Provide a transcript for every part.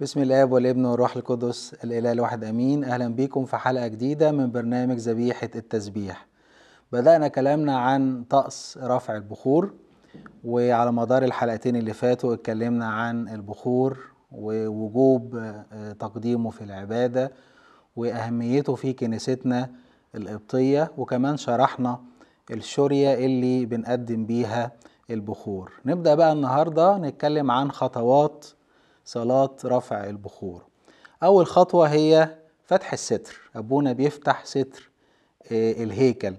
بسم الاب والابن والروح القدس الاله الواحد امين اهلا بيكم في حلقه جديده من برنامج ذبيحه التسبيح بدانا كلامنا عن طقس رفع البخور وعلى مدار الحلقتين اللي فاتوا اتكلمنا عن البخور ووجوب آه، تقديمه في العباده واهميته في كنيستنا القبطيه وكمان شرحنا الشوريه اللي بنقدم بيها البخور نبدا بقى النهارده نتكلم عن خطوات صلاة رفع البخور أول خطوة هي فتح الستر أبونا بيفتح ستر آه، الهيكل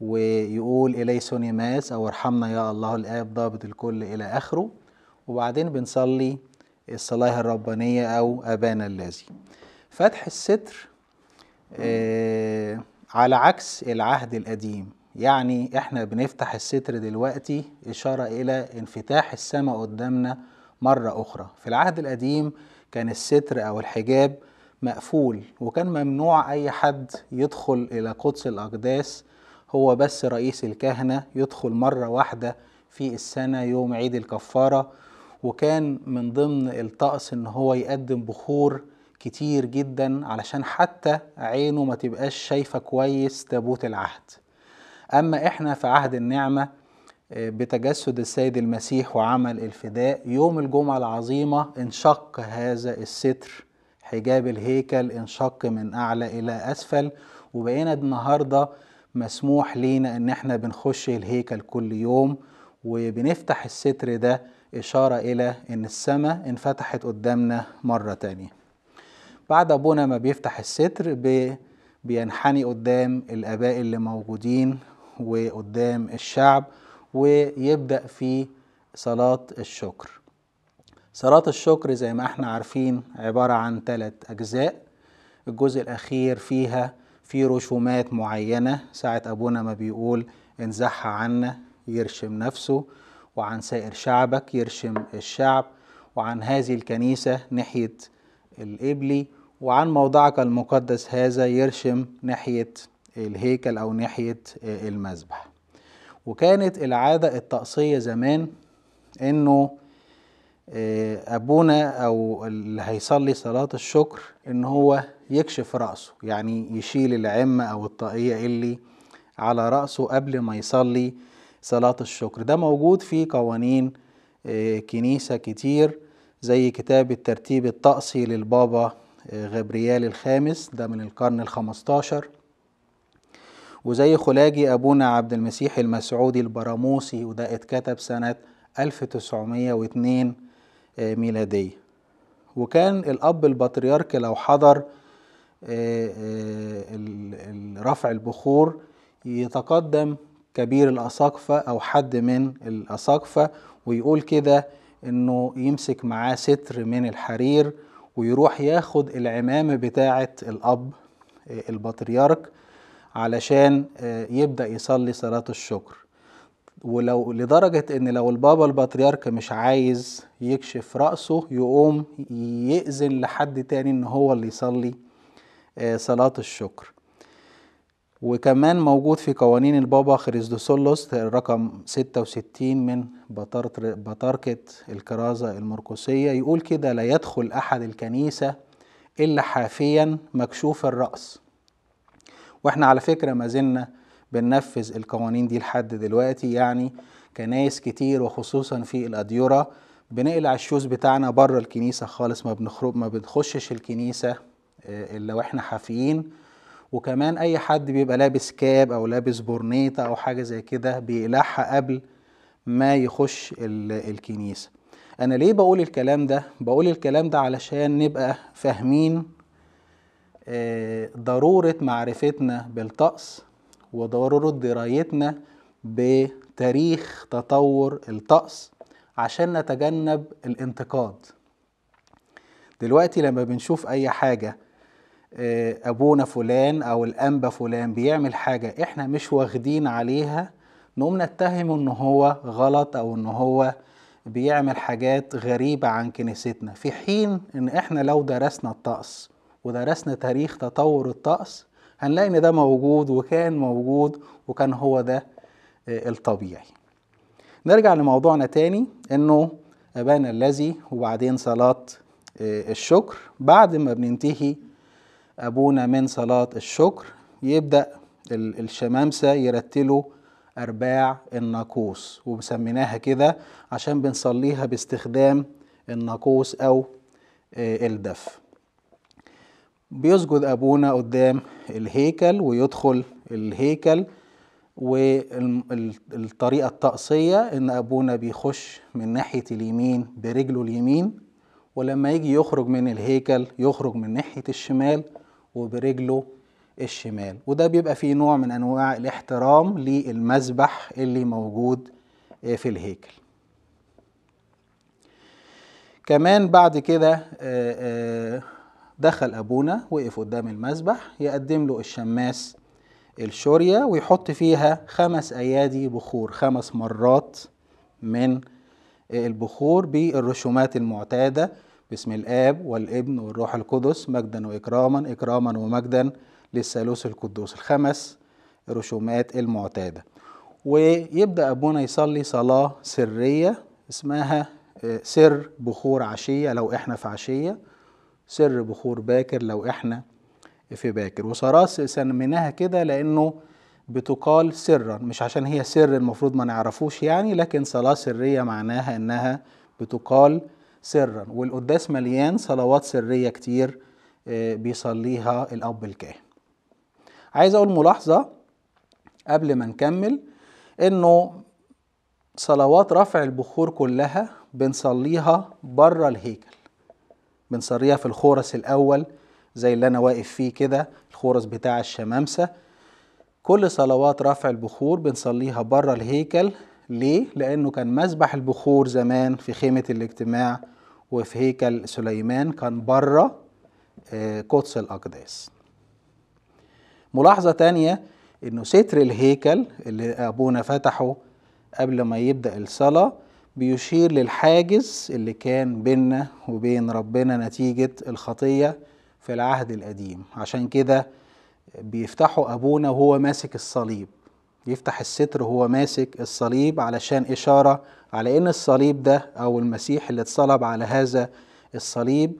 ويقول إليسوني ماس أو ارحمنا يا الله الآب ضابط الكل إلى آخره وبعدين بنصلي الصلاة الربانية أو أبانا الذي فتح الستر آه، على عكس العهد القديم يعني احنا بنفتح الستر دلوقتي إشارة إلى انفتاح السماء قدامنا مرة أخرى في العهد القديم كان الستر أو الحجاب مقفول وكان ممنوع أي حد يدخل إلى قدس الأقداس هو بس رئيس الكهنة يدخل مرة واحدة في السنة يوم عيد الكفارة وكان من ضمن الطقس إن هو يقدم بخور كتير جدا علشان حتى عينه ما تبقاش شايفة كويس تابوت العهد أما إحنا في عهد النعمة بتجسد السيد المسيح وعمل الفداء يوم الجمعة العظيمة انشق هذا الستر حجاب الهيكل انشق من أعلى إلى أسفل وبقينا النهاردة مسموح لينا إن احنا بنخش الهيكل كل يوم وبنفتح الستر ده إشارة إلى إن السماء انفتحت قدامنا مرة تانية بعد أبونا ما بيفتح الستر بينحني قدام الآباء اللي موجودين وقدام الشعب ويبدأ في صلاة الشكر صلاة الشكر زي ما احنا عارفين عبارة عن ثلاث أجزاء الجزء الأخير فيها في رشومات معينة ساعة أبونا ما بيقول انزح عنا يرشم نفسه وعن سائر شعبك يرشم الشعب وعن هذه الكنيسة ناحية الإبلي وعن موضعك المقدس هذا يرشم ناحية الهيكل أو ناحية المذبح وكانت العادة الطقسية زمان انه آه، ابونا او اللي هيصلي صلاة الشكر ان هو يكشف رأسه يعني يشيل العمة او الطاقية اللي على رأسه قبل ما يصلي صلاة الشكر ده موجود في قوانين آه، كنيسة كتير زي كتاب الترتيب الطقسي للبابا آه، غبريال الخامس ده من القرن الخمستاشر وزي خلاجي أبونا عبد المسيح المسعودي البراموسي وده اتكتب سنة 1902 آه، ميلادية وكان الأب البطريرك لو حضر آه، آه، رفع البخور يتقدم كبير الأساقفة أو حد من الأساقفة ويقول كده إنه يمسك معاه ستر من الحرير ويروح ياخد العمامة بتاعة الأب البطريرك علشان آه، يبدأ يصلي صلاة الشكر ولو لدرجة ان لو البابا البطريرك مش عايز يكشف رأسه يقوم يأذن لحد تاني ان هو اللي يصلي آه، صلاة الشكر وكمان موجود في قوانين البابا خريزدوسولوس رقم 66 من بطاركة الكرازة المرقسية يقول كده لا يدخل أحد الكنيسة إلا حافيا مكشوف الرأس واحنا على فكره ما زلنا بننفذ القوانين دي لحد دلوقتي يعني كنايس كتير وخصوصا في الأديورة بنقلع الشوز بتاعنا بره الكنيسه خالص ما بنخرج ما بنخشش الكنيسه آه، الا واحنا حافيين وكمان اي حد بيبقى لابس كاب او لابس برنيطه او حاجه زي كده بيقلعها قبل ما يخش الكنيسه انا ليه بقول الكلام ده بقول الكلام ده علشان نبقى فاهمين آه، ضرورة معرفتنا بالطقس وضرورة درايتنا بتاريخ تطور الطقس عشان نتجنب الانتقاد دلوقتي لما بنشوف أي حاجة آه، أبونا فلان أو الأنبا فلان بيعمل حاجة إحنا مش واخدين عليها نقوم نتهمه إن هو غلط أو إن هو بيعمل حاجات غريبة عن كنيستنا في حين إن إحنا لو درسنا الطقس ودرسنا تاريخ تطور الطقس هنلاقي ان ده موجود وكان موجود وكان هو ده آه، الطبيعي نرجع لموضوعنا تاني انه ابانا الذي وبعدين صلاه آه، الشكر بعد ما بننتهي ابونا من صلاه الشكر يبدا الشمامسه يرتلوا ارباع الناقوس وسميناها كده عشان بنصليها باستخدام الناقوس او آه، الدف بيسجد أبونا قدام الهيكل ويدخل الهيكل والطريقة الطقسية إن أبونا بيخش من ناحية اليمين برجله اليمين ولما يجي يخرج من الهيكل يخرج من ناحية الشمال وبرجله الشمال وده بيبقى فيه نوع من أنواع الاحترام للمذبح اللي موجود في الهيكل كمان بعد كده آه، آه، دخل أبونا وقف قدام المسبح يقدم له الشماس الشورية ويحط فيها خمس أيادي بخور خمس مرات من البخور بالرسومات المعتادة باسم الآب والابن والروح القدس مجدا وإكراما إكراما ومجدا للثالوث القدوس الخمس رسومات المعتادة ويبدأ أبونا يصلي صلاة سرية اسمها آه، سر بخور عشية لو إحنا في عشية سر بخور باكر لو احنا في باكر وسراس سميناها كده لانه بتقال سرا مش عشان هي سر المفروض ما نعرفوش يعني لكن صلاة سرية معناها انها بتقال سرا والقداس مليان صلوات سرية كتير آه، بيصليها الاب الكاهن عايز اقول ملاحظة قبل ما نكمل انه صلوات رفع البخور كلها بنصليها بره الهيكل بنصريها في الخورس الأول زي اللي أنا واقف فيه كده الخورس بتاع الشمامسة كل صلوات رفع البخور بنصليها بره الهيكل ليه؟ لأنه كان مسبح البخور زمان في خيمة الاجتماع وفي هيكل سليمان كان بره آه، قدس الأقداس ملاحظة تانية إنه ستر الهيكل اللي أبونا فتحه قبل ما يبدأ الصلاة بيشير للحاجز اللي كان بيننا وبين ربنا نتيجة الخطية في العهد القديم عشان كده بيفتحوا أبونا وهو ماسك الصليب يفتح الستر وهو ماسك الصليب علشان إشارة على إن الصليب ده أو المسيح اللي اتصلب على هذا الصليب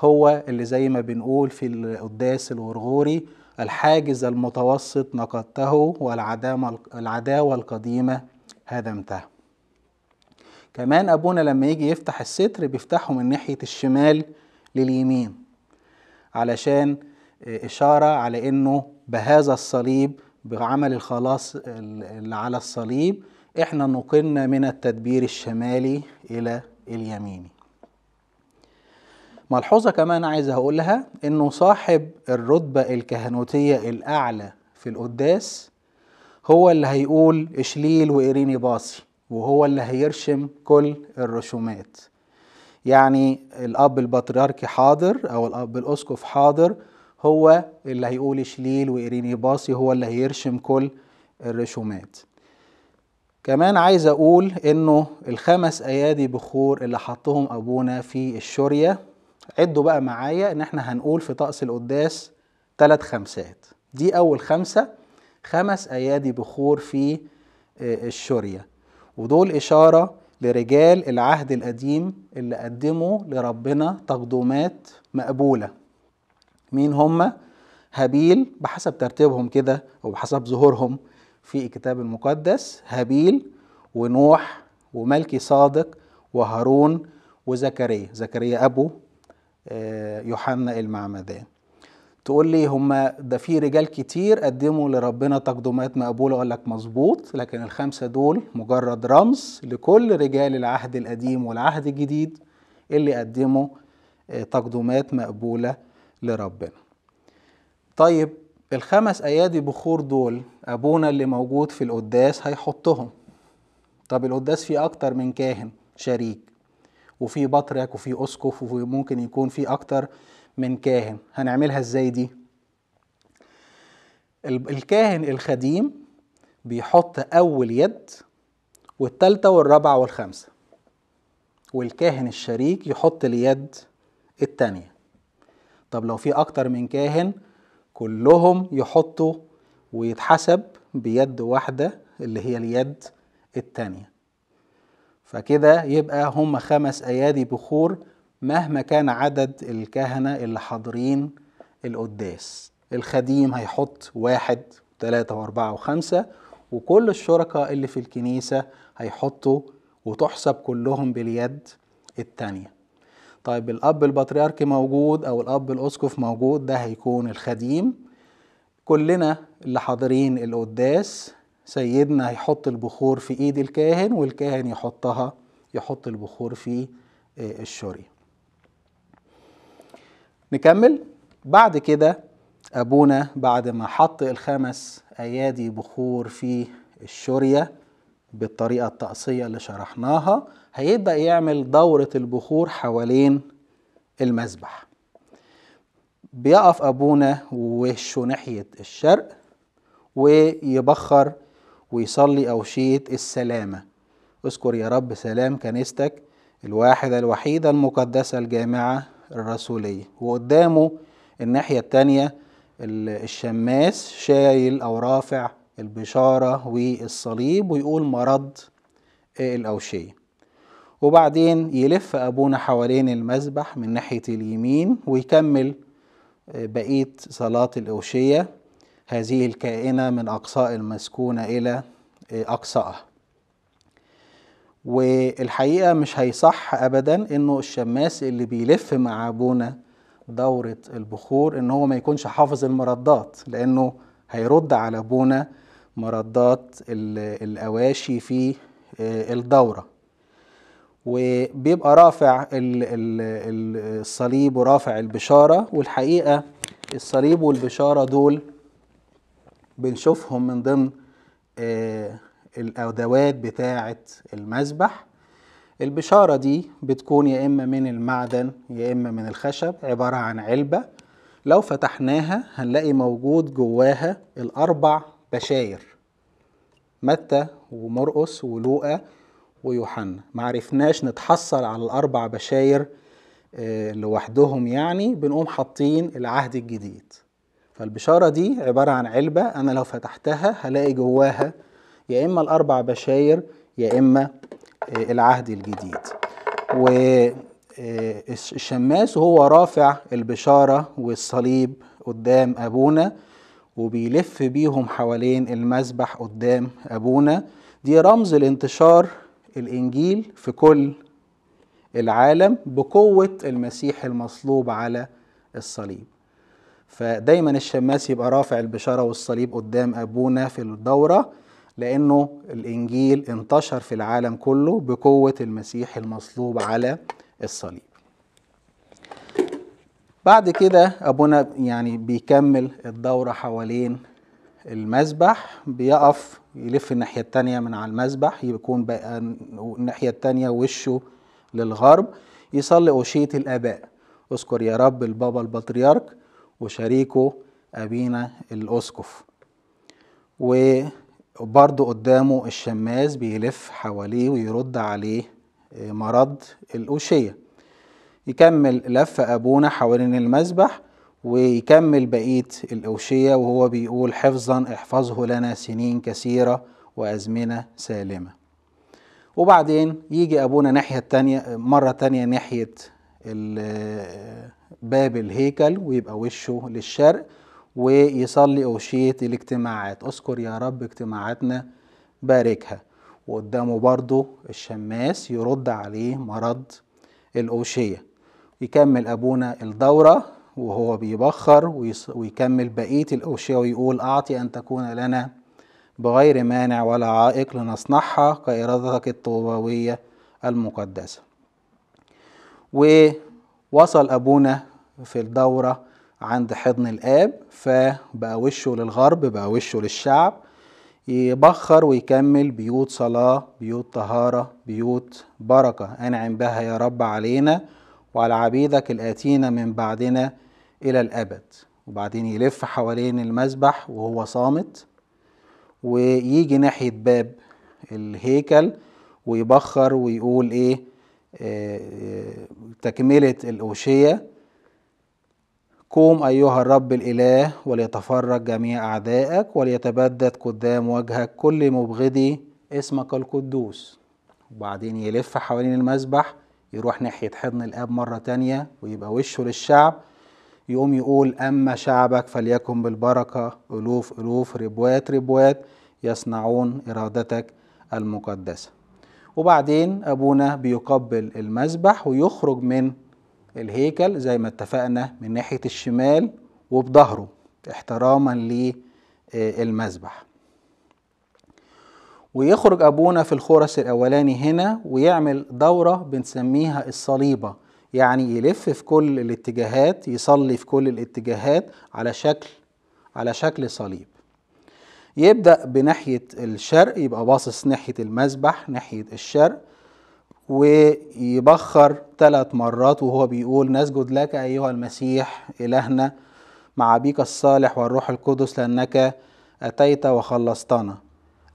هو اللي زي ما بنقول في القداس الغرغوري الحاجز المتوسط نقضته والعداوة القديمة هدمته كمان أبونا لما يجي يفتح الستر بيفتحه من ناحية الشمال لليمين علشان آه، إشارة على إنه بهذا الصليب بعمل الخلاص اللي على الصليب إحنا نقلنا من التدبير الشمالي إلى اليميني ملحوظة كمان عايز أقولها إنه صاحب الرتبة الكهنوتية الأعلى في القداس هو اللي هيقول إشليل وإيريني باصي وهو اللي هيرشم كل الرشومات يعني الاب البطريركي حاضر او الاب الاسقف حاضر هو اللي هيقول اشليل وإيريني باصي هو اللي هيرشم كل الرشومات كمان عايز اقول انه الخمس ايادي بخور اللي حطهم ابونا في الشورية عدوا بقى معايا ان احنا هنقول في طقس القداس ثلاث خمسات دي اول خمسة خمس ايادي بخور في آه، الشورية ودول إشارة لرجال العهد القديم اللي قدموا لربنا تقدمات مقبولة مين هم؟ هابيل بحسب ترتيبهم كده أو بحسب ظهورهم في الكتاب المقدس هابيل ونوح وملكي صادق وهارون وزكريا زكريا أبو آه، يوحنا المعمدان تقول لي هما ده في رجال كتير قدموا لربنا تقدمات مقبوله اقول لك مظبوط لكن الخمسه دول مجرد رمز لكل رجال العهد القديم والعهد الجديد اللي قدموا آه، تقدمات مقبوله لربنا. طيب الخمس ايادي بخور دول ابونا اللي موجود في القداس هيحطهم. طب القداس فيه اكتر من كاهن شريك وفي بطرك وفي اسقف وممكن يكون في اكتر من كاهن هنعملها ازاي دي الكاهن الخديم بيحط اول يد والتالتة والرابعة والخامسة والكاهن الشريك يحط اليد التانية طب لو في اكتر من كاهن كلهم يحطوا ويتحسب بيد واحدة اللي هي اليد التانية فكده يبقى هم خمس ايادي بخور مهما كان عدد الكهنة اللي حاضرين القداس الخديم هيحط واحد ثلاثة وأربعة وخمسة وكل الشركاء اللي في الكنيسة هيحطوا وتحسب كلهم باليد التانية طيب الأب البطريركي موجود أو الأب الأسقف موجود ده هيكون الخديم كلنا اللي حاضرين القداس سيدنا هيحط البخور في ايد الكاهن والكاهن يحطها يحط البخور في آه، الشري نكمل بعد كده أبونا بعد ما حط الخمس أيادي بخور في الشورية بالطريقة الطقسية اللي شرحناها هيبدأ يعمل دورة البخور حوالين المذبح بيقف أبونا ووشه ناحية الشرق ويبخر ويصلي أوشية السلامة اذكر يا رب سلام كنيستك الواحدة الوحيدة المقدسة الجامعة الرسولية وقدامه الناحية التانية الشماس شايل أو رافع البشارة والصليب ويقول مرض الأوشية وبعدين يلف أبونا حوالين المذبح من ناحية اليمين ويكمل آه، بقية صلاة الأوشية هذه الكائنة من أقصاء المسكونة إلى آه، أقصاها والحقيقة مش هيصح أبدا إنه الشماس اللي بيلف مع أبونا دورة البخور إن هو ما يكونش حافظ المردات لأنه هيرد على أبونا مردات الأواشي في آه، الدورة وبيبقى رافع الصليب ورافع البشارة والحقيقة الصليب والبشارة دول بنشوفهم من ضمن آه، الادوات بتاعه المسبح البشاره دي بتكون يا اما من المعدن يا اما من الخشب عباره عن علبه لو فتحناها هنلاقي موجود جواها الاربع بشاير متى ومرقس ولوقا ويوحنا معرفناش نتحصل على الاربع بشاير آه، لوحدهم يعني بنقوم حاطين العهد الجديد فالبشارة دي عبارة عن علبة أنا لو فتحتها هلاقي جواها يا إما الأربع بشاير يا إما آه، العهد الجديد والشماس آه، هو رافع البشارة والصليب قدام أبونا وبيلف بيهم حوالين المسبح قدام أبونا دي رمز الانتشار الإنجيل في كل العالم بقوة المسيح المصلوب على الصليب فدايما الشماس يبقى رافع البشارة والصليب قدام أبونا في الدورة لأنه الإنجيل انتشر في العالم كله بقوة المسيح المصلوب على الصليب بعد كده أبونا يعني بيكمل الدورة حوالين المسبح بيقف يلف الناحية التانية من على المسبح يكون بقى الناحية التانية وشه للغرب يصلي أوشية الآباء اذكر يا رب البابا البطريرك وشريكه أبينا الأسقف و برضو قدامه الشماس بيلف حواليه ويرد عليه آه، مرض الأوشية يكمل لف أبونا حوالين المسبح ويكمل بقية الأوشية وهو بيقول حفظا احفظه لنا سنين كثيرة وأزمنة سالمة وبعدين يجي أبونا ناحية تانية مرة تانية ناحية آه، باب الهيكل ويبقى وشه للشرق ويصلي أوشية الاجتماعات اذكر يا رب اجتماعاتنا باركها وقدامه برضو الشماس يرد عليه مرض الأوشية يكمل أبونا الدورة وهو بيبخر ويكمل بقية الأوشية ويقول أعطي أن تكون لنا بغير مانع ولا عائق لنصنعها كإرادتك الطوباوية المقدسة ووصل أبونا في الدورة عند حضن الآب فبقى وشه للغرب بقى وشه للشعب يبخر ويكمل بيوت صلاة بيوت طهارة بيوت بركة أنعم بها يا رب علينا وعلى عبيدك الآتينا من بعدنا إلى الأبد وبعدين يلف حوالين المسبح وهو صامت ويجي ناحية باب الهيكل ويبخر ويقول إيه, إيه تكملة الأوشية قوم أيها الرب الإله وليتفرج جميع أعدائك وليتبدد قدام وجهك كل مبغضي اسمك القدوس وبعدين يلف حوالين المسبح يروح ناحية حضن الآب مرة تانية ويبقى وشه للشعب يقوم يقول أما شعبك فليكن بالبركة ألوف ألوف ربوات ربوات يصنعون إرادتك المقدسة وبعدين أبونا بيقبل المسبح ويخرج من الهيكل زي ما اتفقنا من ناحية الشمال وبظهره احتراما للمذبح آه، ويخرج أبونا في الخرس الأولاني هنا ويعمل دورة بنسميها الصليبة يعني يلف في كل الاتجاهات يصلي في كل الاتجاهات على شكل على شكل صليب يبدأ بناحية الشرق يبقى باصص ناحية المذبح ناحية الشرق ويبخر ثلاث مرات وهو بيقول نسجد لك أيها المسيح إلهنا مع أبيك الصالح والروح القدس لأنك أتيت وخلصتنا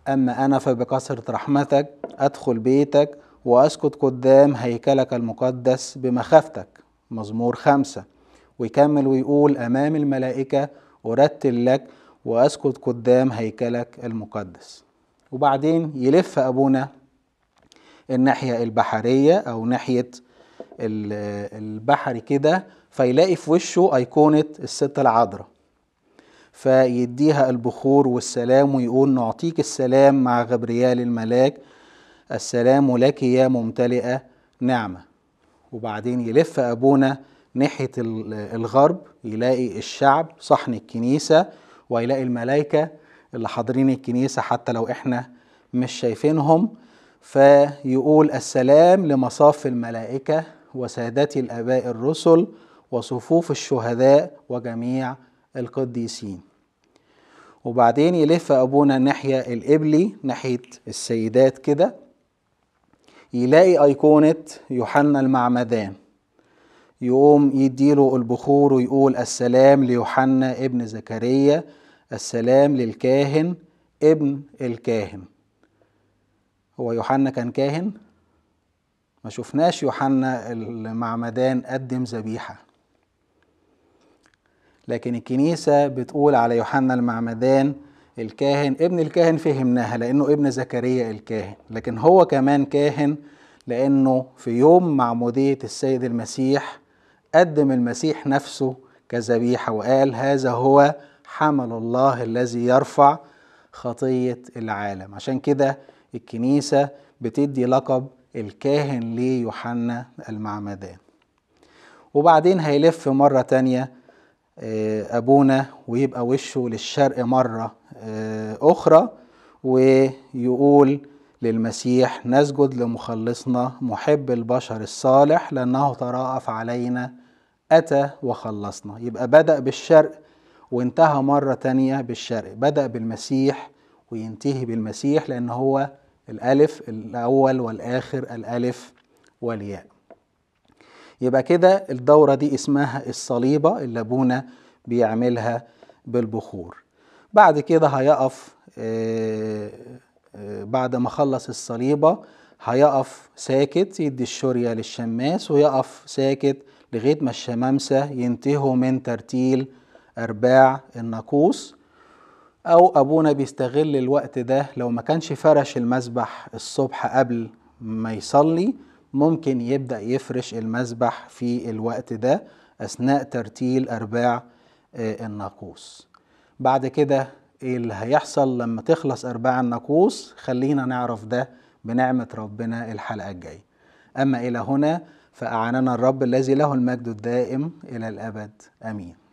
أما أنا فبكثرة رحمتك أدخل بيتك وأسكت قدام هيكلك المقدس بمخافتك مزمور خمسة ويكمل ويقول أمام الملائكة أرتل لك وأسكت قدام هيكلك المقدس وبعدين يلف أبونا الناحية البحرية أو ناحية البحر كده فيلاقي في وشه أيقونة الست العذراء فيديها البخور والسلام ويقول نعطيك السلام مع غبريال الملاك السلام لك يا ممتلئة نعمة وبعدين يلف أبونا ناحية الغرب يلاقي الشعب صحن الكنيسة ويلاقي الملائكة اللي حاضرين الكنيسة حتى لو احنا مش شايفينهم فيقول السلام لمصاف الملائكة وسادة الآباء الرسل وصفوف الشهداء وجميع القديسين وبعدين يلف أبونا ناحية القبلي ناحية السيدات كده يلاقي أيقونة يوحنا المعمدان يقوم يديله البخور ويقول السلام ليوحنا ابن زكريا السلام للكاهن ابن الكاهن هو يوحنا كان كاهن ما شفناش يوحنا المعمدان قدم ذبيحه لكن الكنيسه بتقول على يوحنا المعمدان الكاهن ابن الكاهن فهمناها لانه ابن زكريا الكاهن لكن هو كمان كاهن لانه في يوم معموديه السيد المسيح قدم المسيح نفسه كذبيحه وقال هذا هو حمل الله الذي يرفع خطيه العالم عشان كده الكنيسة بتدي لقب الكاهن ليوحنا المعمدان وبعدين هيلف مرة تانية آه، أبونا ويبقى وشه للشرق مرة آه، أخرى ويقول للمسيح نسجد لمخلصنا محب البشر الصالح لأنه تراءف علينا أتى وخلصنا يبقى بدأ بالشرق وانتهى مرة تانية بالشرق بدأ بالمسيح وينتهي بالمسيح لأن هو الألف الأول والآخر الألف والياء يبقى كده الدورة دي اسمها الصليبة اللي أبونا بيعملها بالبخور بعد كده هيقف آه، آه، بعد ما خلص الصليبة هيقف ساكت يدي الشورية للشماس ويقف ساكت لغاية ما الشمامسة ينتهوا من ترتيل أرباع الناقوس او ابونا بيستغل الوقت ده لو ما كانش فرش المسبح الصبح قبل ما يصلي ممكن يبدأ يفرش المسبح في الوقت ده اثناء ترتيل ارباع آه، الناقوس بعد كده ايه اللي هيحصل لما تخلص ارباع الناقوس خلينا نعرف ده بنعمة ربنا الحلقة الجاية اما الى هنا فأعاننا الرب الذي له المجد الدائم الى الابد امين